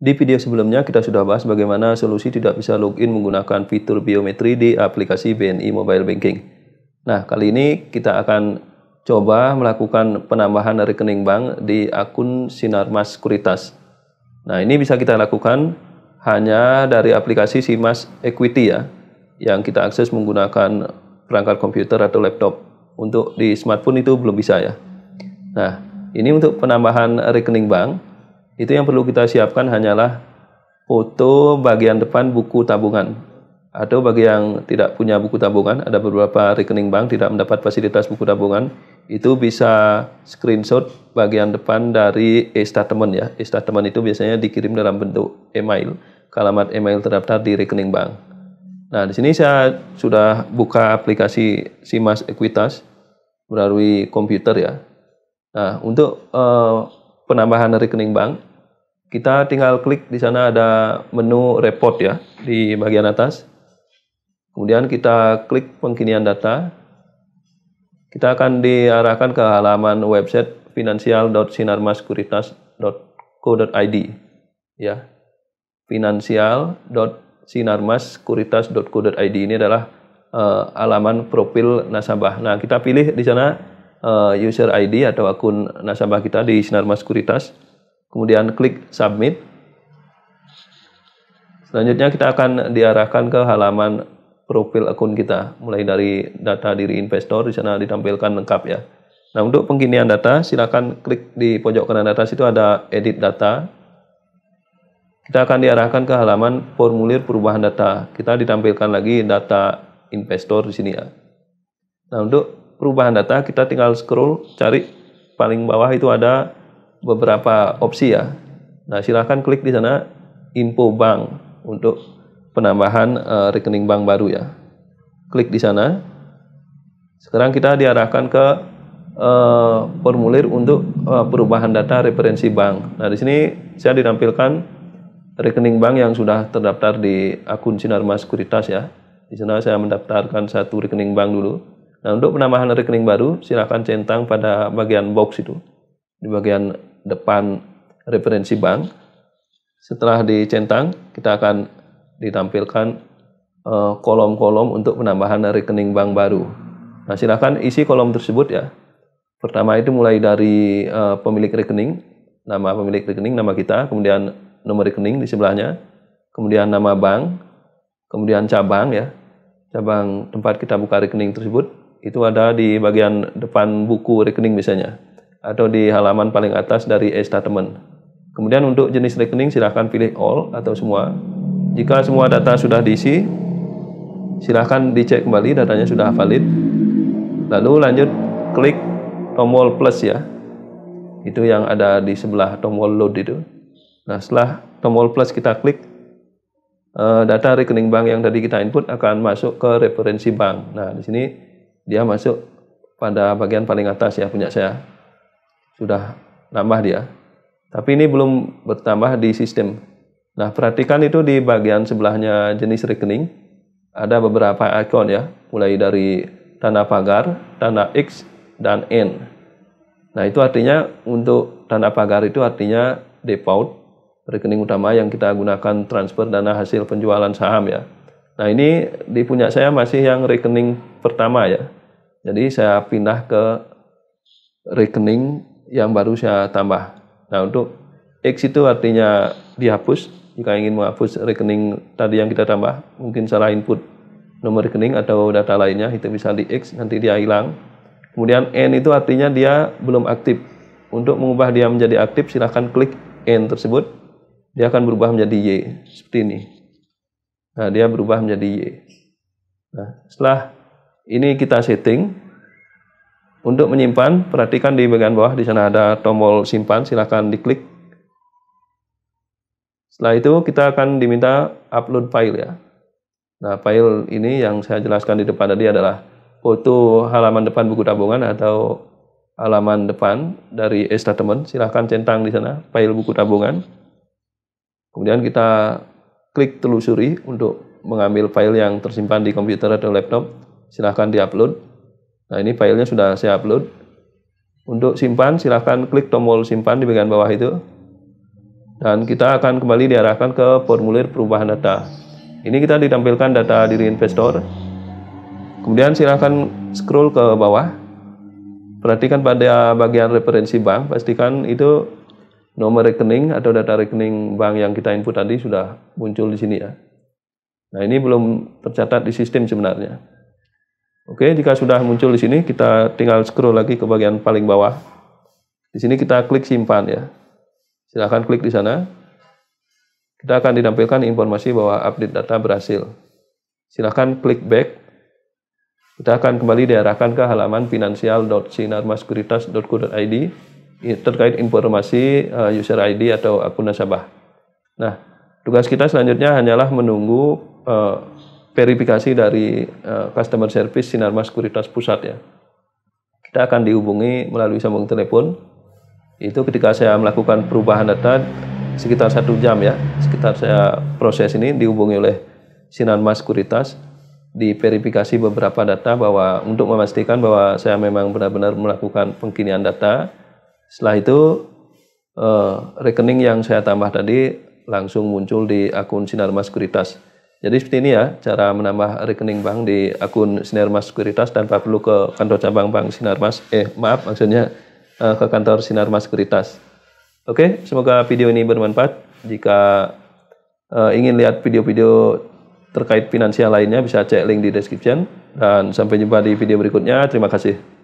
Di video sebelumnya kita sudah bahas bagaimana solusi tidak bisa login menggunakan fitur biometri di aplikasi BNI Mobile Banking. Nah, kali ini kita akan coba melakukan penambahan rekening bank di akun Sinarmas Sekuritas. Nah, ini bisa kita lakukan hanya dari aplikasi Simas Equity ya, yang kita akses menggunakan perangkat komputer atau laptop. Untuk di smartphone itu belum bisa ya. Nah, ini untuk penambahan rekening bank itu yang perlu kita siapkan hanyalah foto bagian depan buku tabungan. Atau bagi yang tidak punya buku tabungan, ada beberapa rekening bank tidak mendapat fasilitas buku tabungan, itu bisa screenshot bagian depan dari e-statement ya. E-statement itu biasanya dikirim dalam bentuk email, alamat email terdaftar di rekening bank. Nah, di sini saya sudah buka aplikasi Simas Equitas melalui komputer ya. Nah, untuk eh, penambahan rekening bank, kita tinggal klik di sana ada menu report ya di bagian atas. Kemudian kita klik pengkinian data. Kita akan diarahkan ke halaman website finansial.sinarmaskuritas.co.id ya. finansial.sinarmaskuritas.co.id ini adalah uh, alaman profil nasabah. Nah, kita pilih di sana uh, user ID atau akun nasabah kita di Sinarmas Kuritas kemudian klik submit. Selanjutnya kita akan diarahkan ke halaman profil akun kita, mulai dari data diri investor di sana ditampilkan lengkap ya. Nah untuk pengginian data silakan klik di pojok kanan atas itu ada edit data. Kita akan diarahkan ke halaman formulir perubahan data. Kita ditampilkan lagi data investor di sini ya. Nah untuk perubahan data kita tinggal scroll cari paling bawah itu ada beberapa opsi ya. Nah, silahkan klik di sana info bank untuk penambahan uh, rekening bank baru ya. Klik di sana. Sekarang kita diarahkan ke uh, formulir untuk uh, perubahan data referensi bank. Nah, di sini saya ditampilkan rekening bank yang sudah terdaftar di akun Sinarma Sekuritas ya. Di sana saya mendaftarkan satu rekening bank dulu. Nah, untuk penambahan rekening baru, silahkan centang pada bagian box itu. Di bagian depan referensi bank. Setelah dicentang, kita akan ditampilkan eh, kolom-kolom untuk penambahan rekening bank baru. Nah, silahkan isi kolom tersebut ya. Pertama itu mulai dari uh, pemilik rekening, nama pemilik rekening, nama kita, kemudian nomor rekening di sebelahnya, kemudian nama bank, kemudian cabang ya, cabang tempat kita buka rekening tersebut, itu ada di bagian depan buku rekening misalnya atau di halaman paling atas dari e-statement. Kemudian untuk jenis rekening silahkan pilih all atau semua. Jika semua data sudah diisi, silahkan dicek kembali datanya sudah valid. Lalu lanjut klik tombol plus ya. Itu yang ada di sebelah tombol load itu. Nah setelah tombol plus kita klik, eh, data rekening bank yang tadi kita input akan masuk ke referensi bank. Nah, di sini dia masuk pada bagian paling atas ya punya saya sudah nambah dia. Tapi ini belum bertambah di sistem. Nah, perhatikan itu di bagian sebelahnya jenis rekening. Ada beberapa icon ya, mulai dari tanda pagar, tanda X, dan N. Nah, itu artinya untuk tanda pagar itu artinya default, rekening utama yang kita gunakan transfer dana hasil penjualan saham ya. Nah, ini di punya saya masih yang rekening pertama ya. Jadi saya pindah ke rekening yang baru saya tambah. Nah, untuk X itu artinya dihapus. Jika ingin menghapus rekening tadi yang kita tambah, mungkin salah input nomor rekening atau data lainnya, itu bisa di X, nanti dia hilang. Kemudian N itu artinya dia belum aktif. Untuk mengubah dia menjadi aktif, silahkan klik N tersebut. Dia akan berubah menjadi Y, seperti ini. Nah, dia berubah menjadi Y. Nah, setelah ini kita setting, untuk menyimpan, perhatikan di bagian bawah di sana ada tombol simpan, silahkan diklik. Setelah itu kita akan diminta upload file ya. Nah, file ini yang saya jelaskan di depan tadi adalah foto halaman depan buku tabungan atau halaman depan dari e-statement. Silahkan centang di sana file buku tabungan. Kemudian kita klik telusuri untuk mengambil file yang tersimpan di komputer atau laptop. Silahkan diupload. Nah, ini filenya sudah saya upload. Untuk simpan, silahkan klik tombol simpan di bagian bawah itu. Dan kita akan kembali diarahkan ke formulir perubahan data. Ini kita ditampilkan data diri investor. Kemudian silahkan scroll ke bawah. Perhatikan pada bagian referensi bank, pastikan itu nomor rekening atau data rekening bank yang kita input tadi sudah muncul di sini ya. Nah ini belum tercatat di sistem sebenarnya. Oke, jika sudah muncul di sini, kita tinggal scroll lagi ke bagian paling bawah. Di sini kita klik simpan ya. Silahkan klik di sana. Kita akan ditampilkan informasi bahwa update data berhasil. Silahkan klik back. Kita akan kembali diarahkan ke halaman finansial.sinarmaskuritas.co.id terkait informasi eh, user ID atau akun nasabah. Nah, tugas kita selanjutnya hanyalah menunggu eh, verifikasi dari uh, customer service Sinar Mas Kuritas Pusat ya. Kita akan dihubungi melalui sambung telepon. Itu ketika saya melakukan perubahan data sekitar satu jam ya, sekitar saya proses ini dihubungi oleh Sinar Sinarmas di diverifikasi beberapa data bahwa untuk memastikan bahwa saya memang benar-benar melakukan pengkinian data. Setelah itu uh, rekening yang saya tambah tadi langsung muncul di akun Sinar Mas Kuritas. Jadi seperti ini ya cara menambah rekening bank di akun Sinarmas Sekuritas tanpa perlu ke kantor cabang bank Sinarmas. Eh maaf maksudnya eh, ke kantor Sinarmas Sekuritas. Oke, semoga video ini bermanfaat. Jika uh, ingin lihat video-video terkait finansial lainnya bisa cek link di description dan sampai jumpa di video berikutnya. Terima kasih.